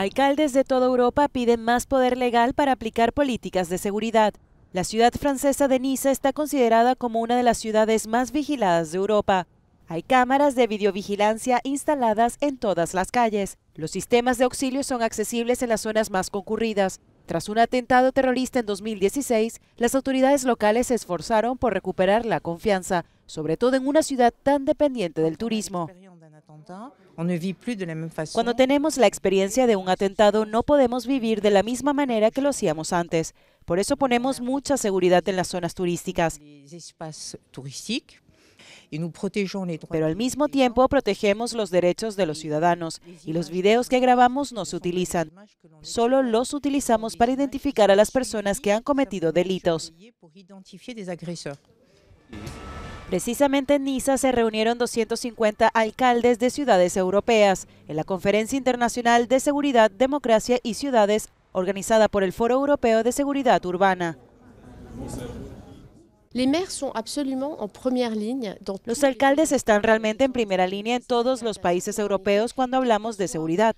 Alcaldes de toda Europa piden más poder legal para aplicar políticas de seguridad. La ciudad francesa de Niza está considerada como una de las ciudades más vigiladas de Europa. Hay cámaras de videovigilancia instaladas en todas las calles. Los sistemas de auxilio son accesibles en las zonas más concurridas. Tras un atentado terrorista en 2016, las autoridades locales se esforzaron por recuperar la confianza, sobre todo en una ciudad tan dependiente del turismo. Cuando tenemos la experiencia de un atentado, no podemos vivir de la misma manera que lo hacíamos antes. Por eso ponemos mucha seguridad en las zonas turísticas. Pero al mismo tiempo protegemos los derechos de los ciudadanos y los videos que grabamos no se utilizan. Solo los utilizamos para identificar a las personas que han cometido delitos. Precisamente en Niza se reunieron 250 alcaldes de ciudades europeas en la Conferencia Internacional de Seguridad, Democracia y Ciudades organizada por el Foro Europeo de Seguridad Urbana. Los alcaldes están realmente en primera línea en todos los países europeos cuando hablamos de seguridad.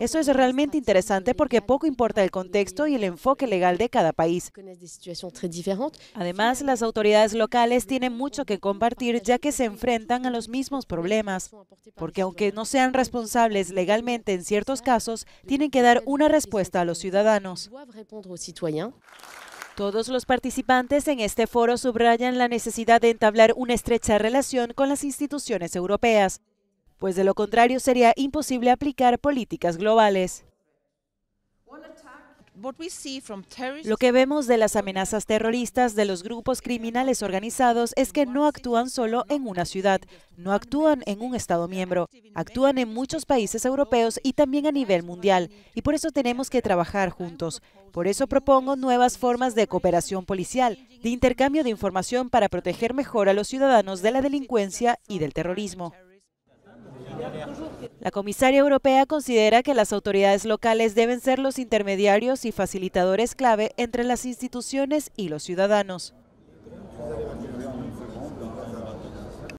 Eso es realmente interesante porque poco importa el contexto y el enfoque legal de cada país. Además, las autoridades locales tienen mucho que compartir ya que se enfrentan a los mismos problemas, porque aunque no sean responsables legalmente en ciertos casos, tienen que dar una respuesta a los ciudadanos. Todos los participantes en este foro subrayan la necesidad de entablar una estrecha relación con las instituciones europeas, pues de lo contrario sería imposible aplicar políticas globales. Lo que vemos de las amenazas terroristas de los grupos criminales organizados es que no actúan solo en una ciudad, no actúan en un Estado miembro, actúan en muchos países europeos y también a nivel mundial, y por eso tenemos que trabajar juntos. Por eso propongo nuevas formas de cooperación policial, de intercambio de información para proteger mejor a los ciudadanos de la delincuencia y del terrorismo. La comisaria europea considera que las autoridades locales deben ser los intermediarios y facilitadores clave entre las instituciones y los ciudadanos.